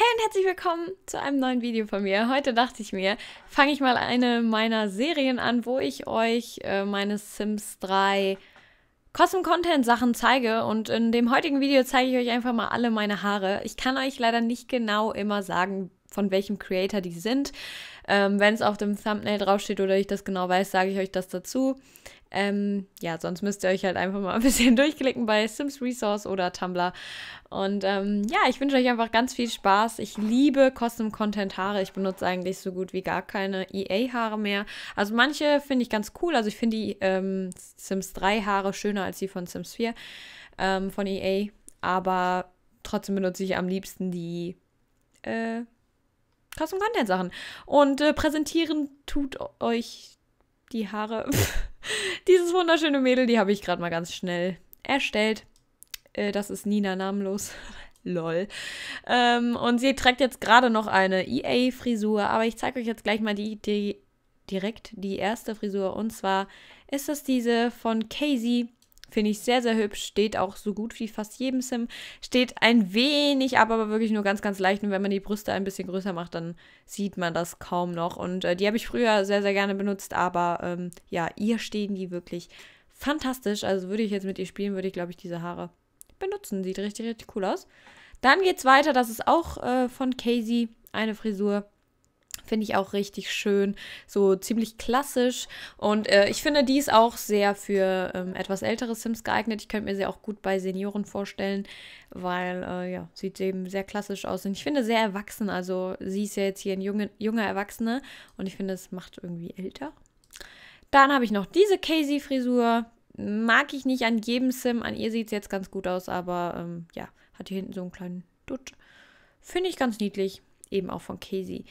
Hey und herzlich willkommen zu einem neuen Video von mir. Heute dachte ich mir, fange ich mal eine meiner Serien an, wo ich euch äh, meine Sims 3 Custom Content Sachen zeige und in dem heutigen Video zeige ich euch einfach mal alle meine Haare. Ich kann euch leider nicht genau immer sagen, von welchem Creator die sind. Ähm, Wenn es auf dem Thumbnail draufsteht oder ich das genau weiß, sage ich euch das dazu. Ähm, ja, sonst müsst ihr euch halt einfach mal ein bisschen durchklicken bei Sims Resource oder Tumblr. Und ähm, ja, ich wünsche euch einfach ganz viel Spaß. Ich liebe Custom Content Haare. Ich benutze eigentlich so gut wie gar keine EA Haare mehr. Also manche finde ich ganz cool. Also ich finde die ähm, Sims 3 Haare schöner als die von Sims 4 ähm, von EA. Aber trotzdem benutze ich am liebsten die äh, Custom Content Sachen. Und äh, präsentieren tut euch die Haare. Dieses wunderschöne Mädel, die habe ich gerade mal ganz schnell erstellt. Äh, das ist Nina namenlos. Lol. Ähm, und sie trägt jetzt gerade noch eine EA-Frisur, aber ich zeige euch jetzt gleich mal die, die, direkt die erste Frisur. Und zwar ist das diese von Casey Finde ich sehr, sehr hübsch. Steht auch so gut wie fast jedem Sim. Steht ein wenig, ab, aber wirklich nur ganz, ganz leicht. Und wenn man die Brüste ein bisschen größer macht, dann sieht man das kaum noch. Und äh, die habe ich früher sehr, sehr gerne benutzt. Aber ähm, ja, ihr stehen die wirklich fantastisch. Also würde ich jetzt mit ihr spielen, würde ich, glaube ich, diese Haare benutzen. Sieht richtig, richtig cool aus. Dann geht's weiter. Das ist auch äh, von Casey eine Frisur. Finde ich auch richtig schön, so ziemlich klassisch. Und äh, ich finde, die ist auch sehr für ähm, etwas ältere Sims geeignet. Ich könnte mir sie auch gut bei Senioren vorstellen, weil, äh, ja, sieht eben sehr klassisch aus. Und ich finde sehr erwachsen. Also sie ist ja jetzt hier ein junge, junger Erwachsener und ich finde, es macht irgendwie älter. Dann habe ich noch diese Casey-Frisur. Mag ich nicht an jedem Sim. An ihr sieht es jetzt ganz gut aus, aber ähm, ja, hat hier hinten so einen kleinen Dutt. Finde ich ganz niedlich. Eben auch von Casey.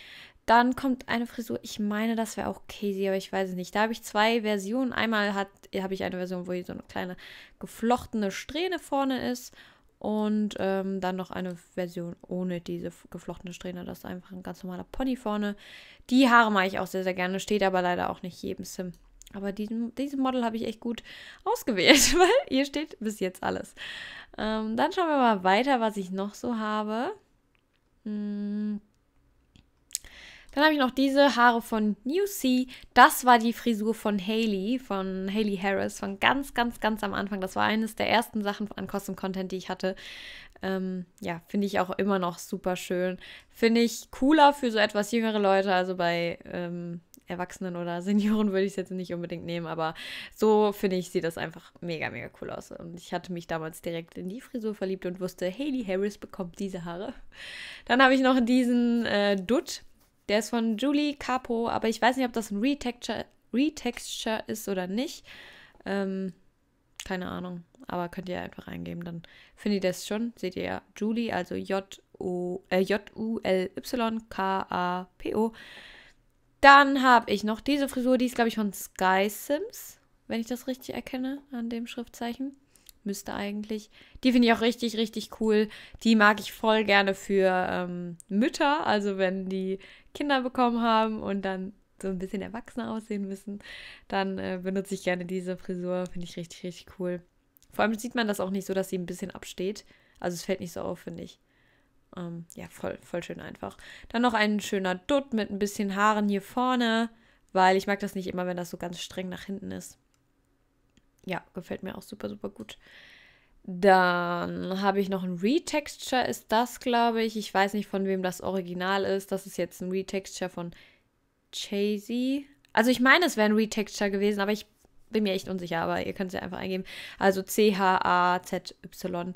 Dann kommt eine Frisur, ich meine, das wäre auch Casey, aber ich weiß es nicht. Da habe ich zwei Versionen. Einmal habe ich eine Version, wo hier so eine kleine geflochtene Strähne vorne ist. Und ähm, dann noch eine Version ohne diese geflochtene Strähne. Das ist einfach ein ganz normaler Pony vorne. Die Haare mache ich auch sehr, sehr gerne. Steht aber leider auch nicht jedem Sim. Aber diesen, diesen Model habe ich echt gut ausgewählt, weil hier steht bis jetzt alles. Ähm, dann schauen wir mal weiter, was ich noch so habe. Hm, dann habe ich noch diese Haare von New Sea. Das war die Frisur von Hailey, von Hailey Harris, von ganz, ganz, ganz am Anfang. Das war eines der ersten Sachen an Custom Content, die ich hatte. Ähm, ja, finde ich auch immer noch super schön. Finde ich cooler für so etwas jüngere Leute, also bei ähm, Erwachsenen oder Senioren würde ich es jetzt nicht unbedingt nehmen, aber so finde ich, sieht das einfach mega, mega cool aus. Und ich hatte mich damals direkt in die Frisur verliebt und wusste, Hailey Harris bekommt diese Haare. Dann habe ich noch diesen äh, Dutt der ist von Julie Capo, aber ich weiß nicht, ob das ein Retexture, Retexture ist oder nicht. Ähm, keine Ahnung, aber könnt ihr einfach eingeben, dann findet ihr das schon. Seht ihr ja, Julie, also J-U-L-Y-K-A-P-O. Äh, dann habe ich noch diese Frisur, die ist, glaube ich, von Sky Sims, wenn ich das richtig erkenne, an dem Schriftzeichen. Müsste eigentlich. Die finde ich auch richtig, richtig cool. Die mag ich voll gerne für ähm, Mütter. Also wenn die Kinder bekommen haben und dann so ein bisschen erwachsener aussehen müssen, dann äh, benutze ich gerne diese Frisur. Finde ich richtig, richtig cool. Vor allem sieht man das auch nicht so, dass sie ein bisschen absteht. Also es fällt nicht so auf, finde ich. Ähm, ja, voll, voll schön einfach. Dann noch ein schöner Dutt mit ein bisschen Haaren hier vorne, weil ich mag das nicht immer, wenn das so ganz streng nach hinten ist. Ja, gefällt mir auch super, super gut. Dann habe ich noch ein Retexture, ist das, glaube ich. Ich weiß nicht, von wem das Original ist. Das ist jetzt ein Retexture von Chasey. Also ich meine, es wäre ein Retexture gewesen, aber ich bin mir echt unsicher, aber ihr könnt es ja einfach eingeben. Also C-H-A-Z-Y.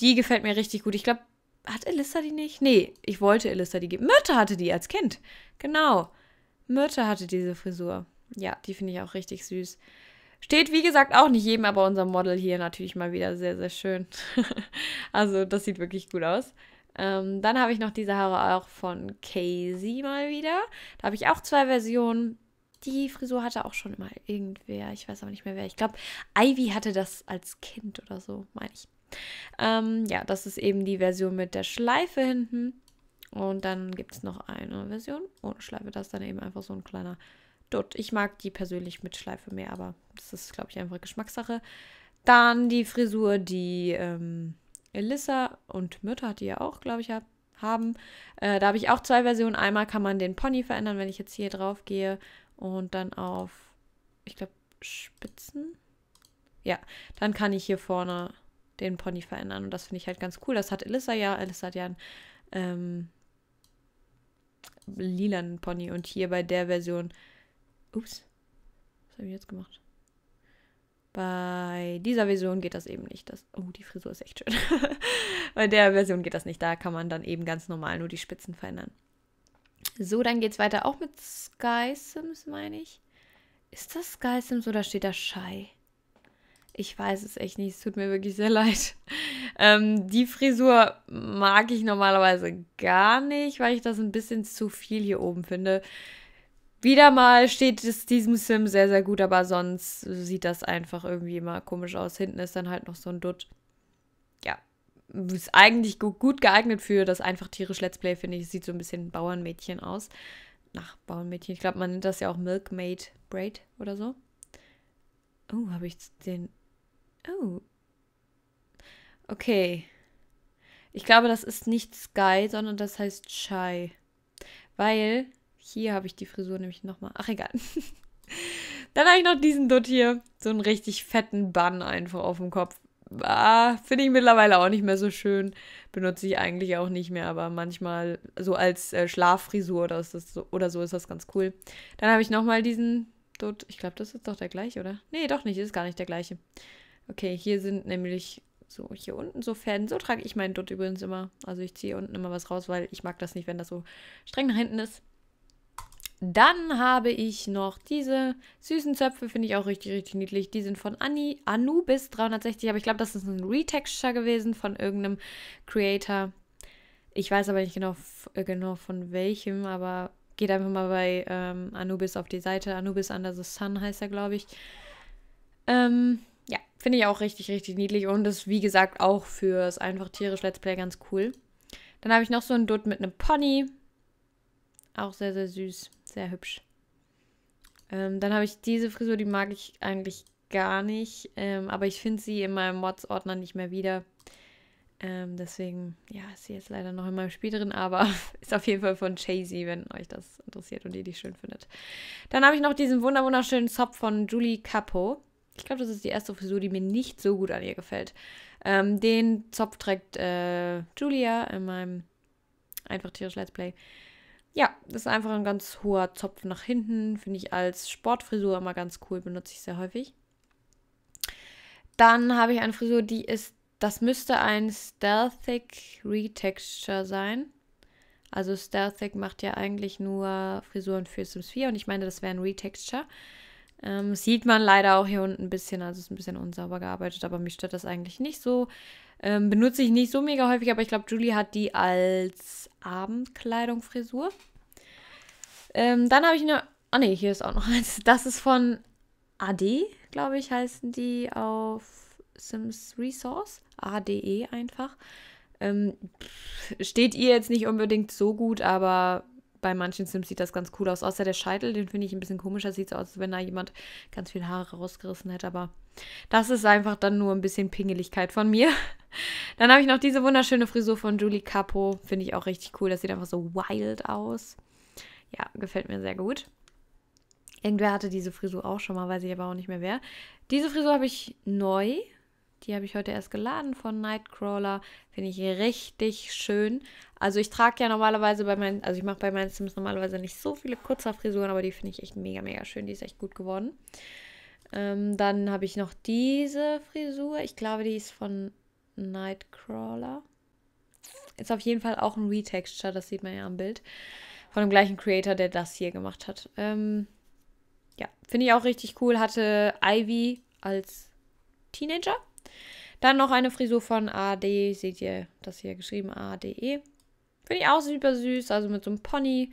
Die gefällt mir richtig gut. Ich glaube, hat Elissa die nicht? Nee, ich wollte Elissa die geben. Myrte hatte die als Kind. Genau. Myrte hatte diese Frisur. Ja, die finde ich auch richtig süß. Steht, wie gesagt, auch nicht jedem, aber unser Model hier natürlich mal wieder sehr, sehr schön. also das sieht wirklich gut aus. Ähm, dann habe ich noch diese Haare auch von Casey mal wieder. Da habe ich auch zwei Versionen. Die Frisur hatte auch schon mal irgendwer. Ich weiß aber nicht mehr wer. Ich glaube, Ivy hatte das als Kind oder so, meine ich. Ähm, ja, das ist eben die Version mit der Schleife hinten. Und dann gibt es noch eine Version ohne Schleife. Das ist dann eben einfach so ein kleiner dort. Ich mag die persönlich mit Schleife mehr, aber das ist, glaube ich, einfach Geschmackssache. Dann die Frisur, die ähm, Elissa und Mütter hat die ja auch, glaube ich, haben. Äh, da habe ich auch zwei Versionen. Einmal kann man den Pony verändern, wenn ich jetzt hier drauf gehe und dann auf, ich glaube, Spitzen. Ja, dann kann ich hier vorne den Pony verändern und das finde ich halt ganz cool. Das hat Elissa ja. Elissa hat ja einen ähm, lilanen Pony und hier bei der Version Ups. Was habe ich jetzt gemacht? Bei dieser Version geht das eben nicht. Das, oh, die Frisur ist echt schön. Bei der Version geht das nicht. Da kann man dann eben ganz normal nur die Spitzen verändern. So, dann geht es weiter. Auch mit Sky Sims, meine ich. Ist das Sky Sims oder steht da Shy? Ich weiß es echt nicht. Es tut mir wirklich sehr leid. Ähm, die Frisur mag ich normalerweise gar nicht, weil ich das ein bisschen zu viel hier oben finde. Wieder mal steht es diesem Sim sehr, sehr gut, aber sonst sieht das einfach irgendwie mal komisch aus. Hinten ist dann halt noch so ein Dutt. Ja, ist eigentlich gut geeignet für das einfach tierisch Let's Play, finde ich. Sieht so ein bisschen Bauernmädchen aus. Nach Bauernmädchen. Ich glaube, man nennt das ja auch Milkmaid Braid oder so. Oh, habe ich den. Oh. Okay. Ich glaube, das ist nicht Sky, sondern das heißt Chai. Weil hier habe ich die Frisur nämlich nochmal. Ach, egal. Dann habe ich noch diesen Dutt hier. So einen richtig fetten Bann einfach auf dem Kopf. Ah, Finde ich mittlerweile auch nicht mehr so schön. Benutze ich eigentlich auch nicht mehr, aber manchmal so als äh, Schlaffrisur oder, ist das so, oder so ist das ganz cool. Dann habe ich nochmal diesen Dutt. Ich glaube, das ist doch der gleiche, oder? Nee, doch nicht. Ist gar nicht der gleiche. Okay, hier sind nämlich so hier unten so Fäden. So trage ich meinen Dutt übrigens immer. Also ich ziehe unten immer was raus, weil ich mag das nicht, wenn das so streng nach hinten ist. Dann habe ich noch diese süßen Zöpfe, finde ich auch richtig, richtig niedlich. Die sind von Anni, Anubis 360, aber ich glaube, das ist ein Retexture gewesen von irgendeinem Creator. Ich weiß aber nicht genau, äh, genau von welchem, aber geht einfach mal bei ähm, Anubis auf die Seite. Anubis Under the Sun heißt er, glaube ich. Ähm, ja, finde ich auch richtig, richtig niedlich und ist, wie gesagt, auch fürs einfach tierisch Let's Play ganz cool. Dann habe ich noch so einen Dutt mit einem Pony. Auch sehr, sehr süß. Sehr hübsch. Ähm, dann habe ich diese Frisur, die mag ich eigentlich gar nicht. Ähm, aber ich finde sie in meinem Mods-Ordner nicht mehr wieder. Ähm, deswegen, ja, ist sie jetzt leider noch in meinem Spiel drin, aber ist auf jeden Fall von Chasey, wenn euch das interessiert und ihr die schön findet. Dann habe ich noch diesen wunderschönen Zopf von Julie Capo. Ich glaube, das ist die erste Frisur, die mir nicht so gut an ihr gefällt. Ähm, den Zopf trägt äh, Julia in meinem einfach tierisch Let's Play ja, das ist einfach ein ganz hoher Zopf nach hinten. Finde ich als Sportfrisur immer ganz cool, benutze ich sehr häufig. Dann habe ich eine Frisur, die ist, das müsste ein Stealthic Retexture sein. Also Stealthic macht ja eigentlich nur Frisuren für Sims 4 und ich meine, das wäre ein Retexture. Ähm, sieht man leider auch hier unten ein bisschen, also ist ein bisschen unsauber gearbeitet, aber mich stört das eigentlich nicht so. Ähm, benutze ich nicht so mega häufig, aber ich glaube, Julie hat die als Abendkleidung, Frisur. Ähm, dann habe ich eine. Ah, ne, hier ist auch noch eins. Das ist von AD, glaube ich, heißen die auf Sims Resource. ADE einfach. Ähm, steht ihr jetzt nicht unbedingt so gut, aber bei manchen Sims sieht das ganz cool aus. Außer der Scheitel, den finde ich ein bisschen komischer. Sieht so aus, als wenn da jemand ganz viel Haare rausgerissen hätte. Aber das ist einfach dann nur ein bisschen Pingeligkeit von mir. Dann habe ich noch diese wunderschöne Frisur von Julie Capo. Finde ich auch richtig cool. Das sieht einfach so wild aus. Ja, gefällt mir sehr gut. Irgendwer hatte diese Frisur auch schon mal, weiß ich aber auch nicht mehr wer. Diese Frisur habe ich neu. Die habe ich heute erst geladen von Nightcrawler. Finde ich richtig schön. Also ich trage ja normalerweise bei meinen, also ich mache bei meinen Sims normalerweise nicht so viele kurze Frisuren, aber die finde ich echt mega, mega schön. Die ist echt gut geworden. Ähm, dann habe ich noch diese Frisur. Ich glaube, die ist von Nightcrawler. Ist auf jeden Fall auch ein Retexture, das sieht man ja am Bild. Von dem gleichen Creator, der das hier gemacht hat. Ähm, ja, finde ich auch richtig cool. Hatte Ivy als Teenager. Dann noch eine Frisur von AD. Seht ihr das hier geschrieben? ADE. Finde ich auch super süß. Also mit so einem Pony.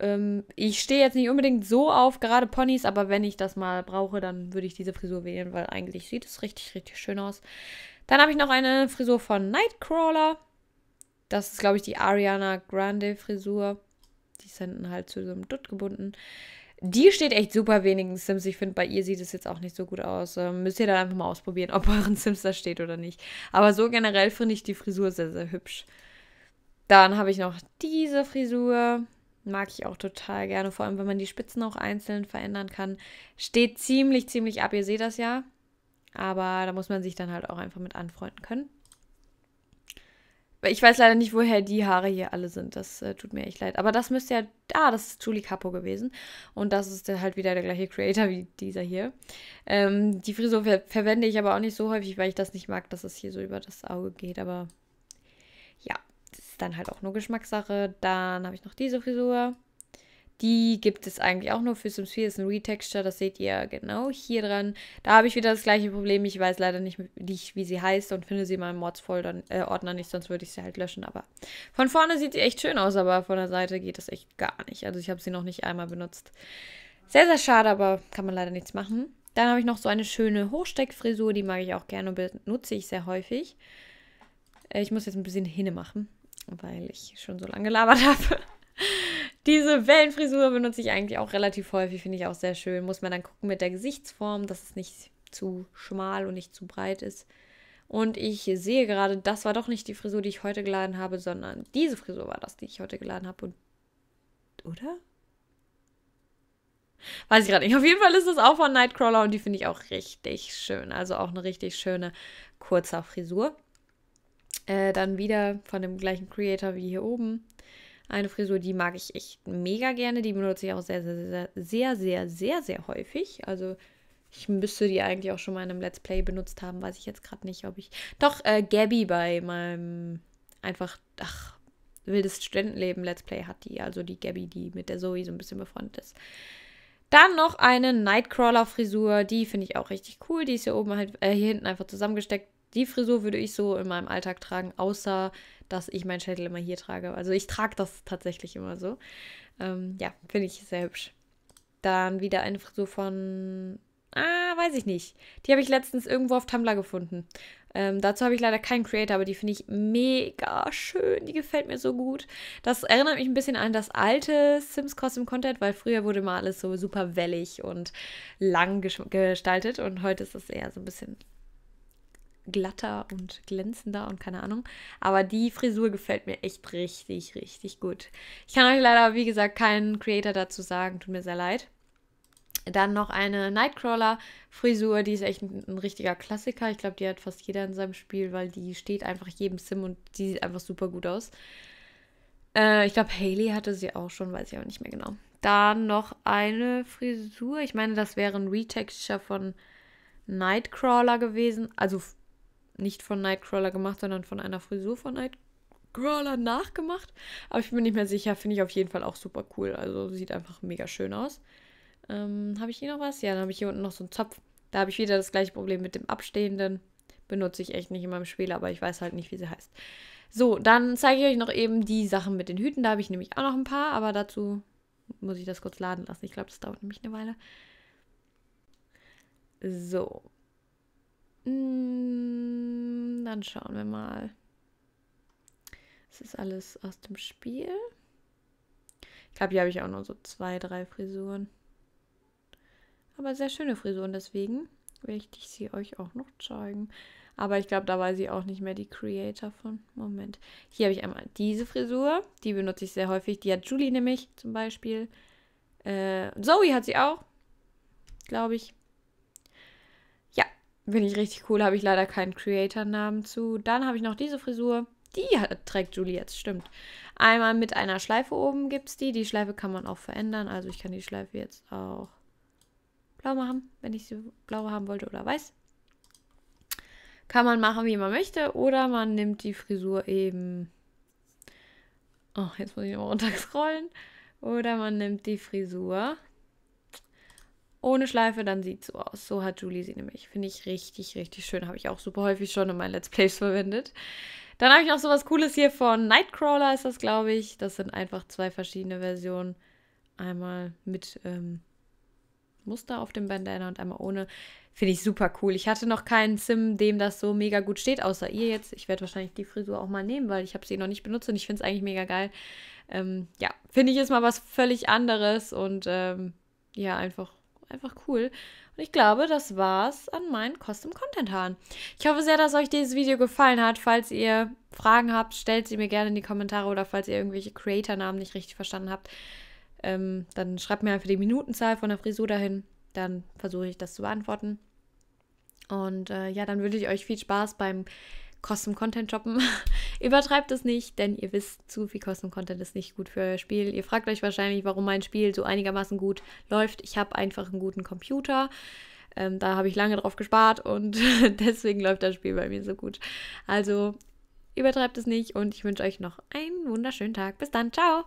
Ähm, ich stehe jetzt nicht unbedingt so auf gerade Ponys, aber wenn ich das mal brauche, dann würde ich diese Frisur wählen, weil eigentlich sieht es richtig, richtig schön aus. Dann habe ich noch eine Frisur von Nightcrawler. Das ist, glaube ich, die Ariana Grande Frisur. Die ist hinten halt zu so einem Dutt gebunden. Die steht echt super wenigen Sims. Ich finde, bei ihr sieht es jetzt auch nicht so gut aus. Ähm, müsst ihr dann einfach mal ausprobieren, ob euren Sims da steht oder nicht. Aber so generell finde ich die Frisur sehr, sehr hübsch. Dann habe ich noch diese Frisur. Mag ich auch total gerne. Vor allem, wenn man die Spitzen auch einzeln verändern kann. Steht ziemlich, ziemlich ab. Ihr seht das ja. Aber da muss man sich dann halt auch einfach mit anfreunden können. Ich weiß leider nicht, woher die Haare hier alle sind. Das äh, tut mir echt leid. Aber das müsste ja. Ah, das ist Julie Capo gewesen. Und das ist halt wieder der gleiche Creator wie dieser hier. Ähm, die Frisur ver verwende ich aber auch nicht so häufig, weil ich das nicht mag, dass es hier so über das Auge geht. Aber ja, das ist dann halt auch nur Geschmackssache. Dann habe ich noch diese Frisur. Die gibt es eigentlich auch nur für Sims 4. Das ist ein Retexture, das seht ihr genau hier dran. Da habe ich wieder das gleiche Problem. Ich weiß leider nicht, wie sie heißt und finde sie in meinem Mods-Ordner äh, nicht, sonst würde ich sie halt löschen. Aber von vorne sieht sie echt schön aus, aber von der Seite geht das echt gar nicht. Also ich habe sie noch nicht einmal benutzt. Sehr, sehr schade, aber kann man leider nichts machen. Dann habe ich noch so eine schöne Hochsteckfrisur, die mag ich auch gerne und benutze ich sehr häufig. Äh, ich muss jetzt ein bisschen hinne machen, weil ich schon so lange gelabert habe. Diese Wellenfrisur benutze ich eigentlich auch relativ häufig, finde ich auch sehr schön. Muss man dann gucken mit der Gesichtsform, dass es nicht zu schmal und nicht zu breit ist. Und ich sehe gerade, das war doch nicht die Frisur, die ich heute geladen habe, sondern diese Frisur war das, die ich heute geladen habe. Und, oder? Weiß ich gerade nicht. Auf jeden Fall ist das auch von Nightcrawler und die finde ich auch richtig schön. Also auch eine richtig schöne kurze Frisur. Äh, dann wieder von dem gleichen Creator wie hier oben. Eine Frisur, die mag ich echt mega gerne. Die benutze ich auch sehr, sehr, sehr, sehr, sehr, sehr, sehr häufig. Also ich müsste die eigentlich auch schon mal in einem Let's Play benutzt haben. Weiß ich jetzt gerade nicht, ob ich. Doch, äh, Gabby bei meinem einfach, ach, wildes Studentenleben Let's Play hat die. Also die Gabby, die mit der Zoe so ein bisschen befreundet ist. Dann noch eine Nightcrawler-Frisur, die finde ich auch richtig cool. Die ist hier oben halt, äh, hier hinten einfach zusammengesteckt die Frisur würde ich so in meinem Alltag tragen, außer dass ich meinen Schädel immer hier trage. Also ich trage das tatsächlich immer so. Ähm, ja, finde ich sehr hübsch. Dann wieder eine Frisur von. Ah, weiß ich nicht. Die habe ich letztens irgendwo auf Tumblr gefunden. Ähm, dazu habe ich leider keinen Creator, aber die finde ich mega schön. Die gefällt mir so gut. Das erinnert mich ein bisschen an das alte Sims Custom Content, weil früher wurde mal alles so super wellig und lang gestaltet und heute ist das eher so ein bisschen glatter und glänzender und keine Ahnung. Aber die Frisur gefällt mir echt richtig, richtig gut. Ich kann euch leider, wie gesagt, keinen Creator dazu sagen. Tut mir sehr leid. Dann noch eine Nightcrawler-Frisur, die ist echt ein, ein richtiger Klassiker. Ich glaube, die hat fast jeder in seinem Spiel, weil die steht einfach jedem Sim und die sieht einfach super gut aus. Äh, ich glaube, Haley hatte sie auch schon, weiß ich aber nicht mehr genau. Dann noch eine Frisur. Ich meine, das wäre ein Retexture von Nightcrawler gewesen. Also nicht von Nightcrawler gemacht, sondern von einer Frisur von Nightcrawler nachgemacht. Aber ich bin mir nicht mehr sicher, finde ich auf jeden Fall auch super cool. Also sieht einfach mega schön aus. Ähm, habe ich hier noch was? Ja, dann habe ich hier unten noch so einen Zopf. Da habe ich wieder das gleiche Problem mit dem Abstehenden. Benutze ich echt nicht in meinem Spiel, aber ich weiß halt nicht, wie sie heißt. So, dann zeige ich euch noch eben die Sachen mit den Hüten. Da habe ich nämlich auch noch ein paar, aber dazu muss ich das kurz laden lassen. Ich glaube, das dauert nämlich eine Weile. So, hm, dann schauen wir mal. Es ist alles aus dem Spiel. Ich glaube, hier habe ich auch nur so zwei, drei Frisuren. Aber sehr schöne Frisuren, deswegen werde ich sie euch auch noch zeigen. Aber ich glaube, da war sie auch nicht mehr die Creator von. Moment. Hier habe ich einmal diese Frisur. Die benutze ich sehr häufig. Die hat Julie nämlich zum Beispiel. Äh, Zoe hat sie auch, glaube ich. Finde ich richtig cool, habe ich leider keinen Creator-Namen zu. Dann habe ich noch diese Frisur. Die hat, trägt Julie jetzt, stimmt. Einmal mit einer Schleife oben gibt es die. Die Schleife kann man auch verändern. Also ich kann die Schleife jetzt auch blau machen, wenn ich sie blau haben wollte oder weiß. Kann man machen, wie man möchte. Oder man nimmt die Frisur eben... Oh, jetzt muss ich nochmal runter scrollen. Oder man nimmt die Frisur ohne Schleife, dann sieht so aus. So hat Julie sie nämlich. Finde ich richtig, richtig schön. Habe ich auch super häufig schon in meinen Let's Plays verwendet. Dann habe ich noch sowas Cooles hier von Nightcrawler ist das, glaube ich. Das sind einfach zwei verschiedene Versionen. Einmal mit ähm, Muster auf dem Bandana und einmal ohne. Finde ich super cool. Ich hatte noch keinen Sim, dem das so mega gut steht, außer ihr jetzt. Ich werde wahrscheinlich die Frisur auch mal nehmen, weil ich habe sie noch nicht benutzt und ich finde es eigentlich mega geil. Ähm, ja, finde ich ist mal was völlig anderes und ähm, ja, einfach einfach cool. Und ich glaube, das war's an meinen Custom Content Haaren. Ich hoffe sehr, dass euch dieses Video gefallen hat. Falls ihr Fragen habt, stellt sie mir gerne in die Kommentare oder falls ihr irgendwelche Creator-Namen nicht richtig verstanden habt, ähm, dann schreibt mir einfach die Minutenzahl von der Frisur dahin. Dann versuche ich das zu beantworten. Und äh, ja, dann wünsche ich euch viel Spaß beim Custom Content shoppen. Übertreibt es nicht, denn ihr wisst, zu viel Custom Content ist nicht gut für euer Spiel. Ihr fragt euch wahrscheinlich, warum mein Spiel so einigermaßen gut läuft. Ich habe einfach einen guten Computer. Ähm, da habe ich lange drauf gespart und deswegen läuft das Spiel bei mir so gut. Also übertreibt es nicht und ich wünsche euch noch einen wunderschönen Tag. Bis dann, ciao!